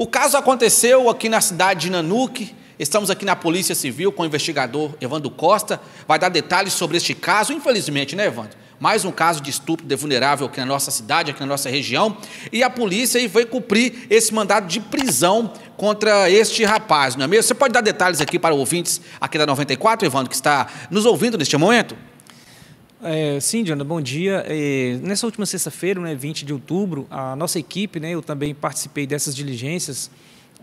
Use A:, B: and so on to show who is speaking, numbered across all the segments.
A: O caso aconteceu aqui na cidade de Nanuque. Estamos aqui na Polícia Civil com o investigador Evandro Costa. Vai dar detalhes sobre este caso, infelizmente, né, Evandro? Mais um caso de estupro de vulnerável aqui na nossa cidade, aqui na nossa região. E a polícia aí foi cumprir esse mandado de prisão contra este rapaz, não é mesmo? Você pode dar detalhes aqui para ouvintes aqui da 94, Evandro, que está nos ouvindo neste momento?
B: É, sim, Diana, bom dia. É, nessa última sexta-feira, né, 20 de outubro, a nossa equipe, né, eu também participei dessas diligências,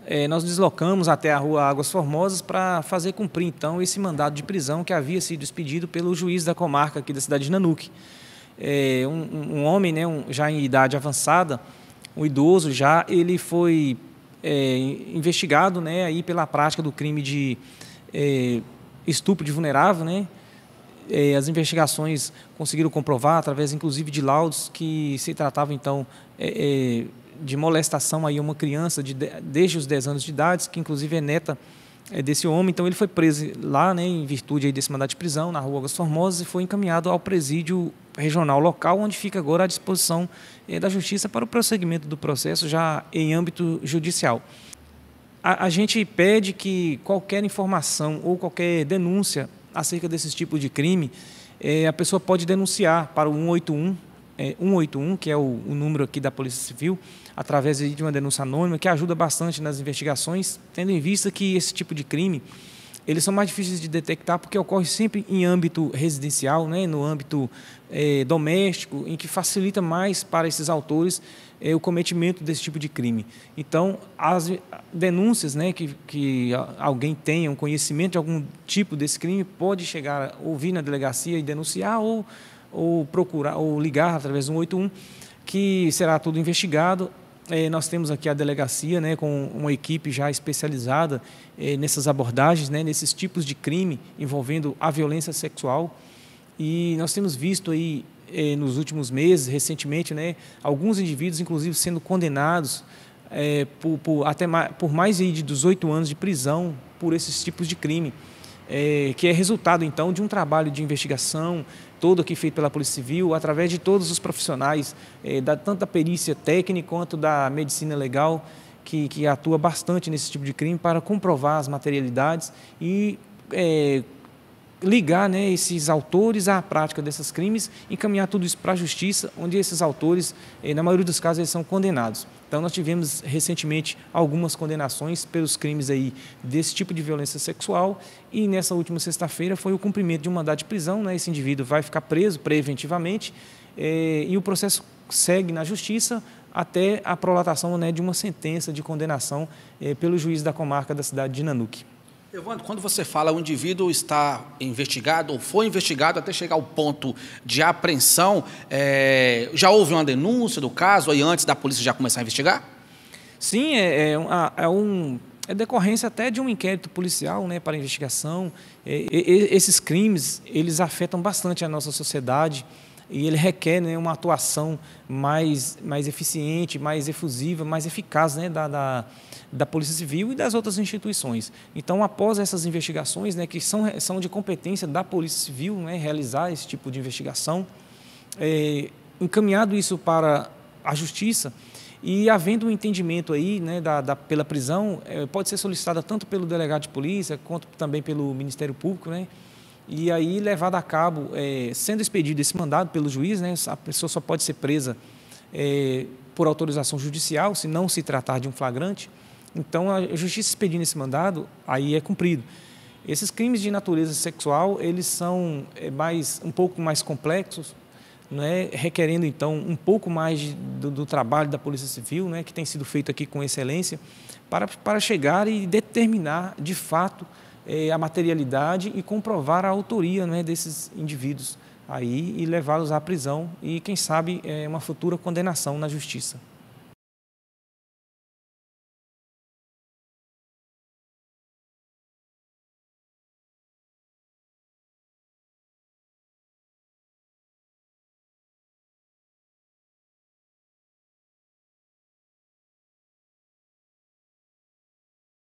B: é, nós nos deslocamos até a rua Águas Formosas para fazer cumprir, então, esse mandado de prisão que havia sido expedido pelo juiz da comarca aqui da cidade de Nanuque. É, um, um, homem, né, um, já em idade avançada, um idoso já, ele foi é, investigado né, aí pela prática do crime de é, estupro de vulnerável, né? eh, as investigações conseguiram comprovar, através inclusive de laudos, que se tratava então eh, de molestação aí uma criança de, desde os 10 anos de idade, que inclusive é neta desse homem. Então ele foi preso lá, né, em virtude aí desse mandato de prisão, na rua Augusto Formosa, e foi encaminhado ao presídio regional local, onde fica agora à disposição eh, da Justiça para o prosseguimento do processo, já em âmbito judicial. a gente pede que qualquer informação ou qualquer denúncia acerca desses tipos de crime, é, a pessoa pode denunciar para o 181, é, 181, que é o, o, número aqui da Polícia Civil, através de uma denúncia anônima, que ajuda bastante nas investigações, tendo em vista que esse tipo de crime eles são mais difíceis de detectar porque ocorre sempre em âmbito residencial, né, no âmbito é, doméstico, em que facilita mais para esses autores é, o cometimento desse tipo de crime. Então, as denúncias né, que, que alguém tenha um conhecimento de algum tipo desse crime pode chegar, ouvir na delegacia e denunciar ou, ou procurar ou ligar através do 181, que será tudo investigado é, nós temos aqui a delegacia, né, com uma equipe já especializada é, nessas abordagens, né, nesses tipos de crime envolvendo a violência sexual. E nós temos visto aí é, nos últimos meses, recentemente, né, alguns indivíduos, inclusive, sendo condenados é, por, por, até mais, por mais de 18 anos de prisão por esses tipos de crime é, que é resultado então de um trabalho de investigação todo aqui feito pela Polícia Civil, através de todos os profissionais, é, da, tanto da perícia técnica quanto da medicina legal, que, que atua bastante nesse tipo de crime para comprovar as materialidades e é, ligar né, esses autores à prática desses crimes, e encaminhar tudo isso para a justiça, onde esses autores, eh, na maioria dos casos, eles são condenados. Então, nós tivemos recentemente algumas condenações pelos crimes aí desse tipo de violência sexual e nessa última sexta-feira foi o cumprimento de um mandado de prisão, né? esse indivíduo vai ficar preso preventivamente é, e o processo segue na justiça até a prolatação né, de uma sentença de condenação é, pelo juiz da comarca da cidade de Nanuque.
A: Evandro, quando você fala o indivíduo está investigado ou foi investigado até chegar ao ponto de apreensão, é, já houve uma denúncia do caso aí antes da polícia já começar a investigar? Sim, é, é,
B: é um é decorrência até de um inquérito policial né, para investigação. É, esses crimes eles afetam bastante a nossa sociedade e ele requer né, uma atuação mais, mais eficiente, mais efusiva, mais eficaz né, da, da, da, Polícia Civil e das outras instituições. Então, após essas investigações, né, que são, são de competência da Polícia Civil né, realizar esse tipo de investigação, é, encaminhado isso para a Justiça, e havendo um entendimento aí né, da, da pela prisão, é, pode ser solicitada tanto pelo delegado de polícia quanto também pelo Ministério Público, né, e aí levado a cabo, é, sendo expedido esse mandado pelo juiz, né, a pessoa só pode ser presa é, por autorização judicial, se não se tratar de um flagrante. Então, a justiça expedindo esse mandado, aí é cumprido. Esses crimes de natureza sexual, eles são é, mais, um pouco mais complexos, né, requerendo, então, um pouco mais de, do, do, trabalho da Polícia Civil, né, que tem sido feito aqui com excelência, para, para chegar e determinar, de fato, é, a materialidade e comprovar a autoria né, desses indivíduos aí e levá-los à prisão e, quem sabe,
A: é, uma futura condenação na justiça.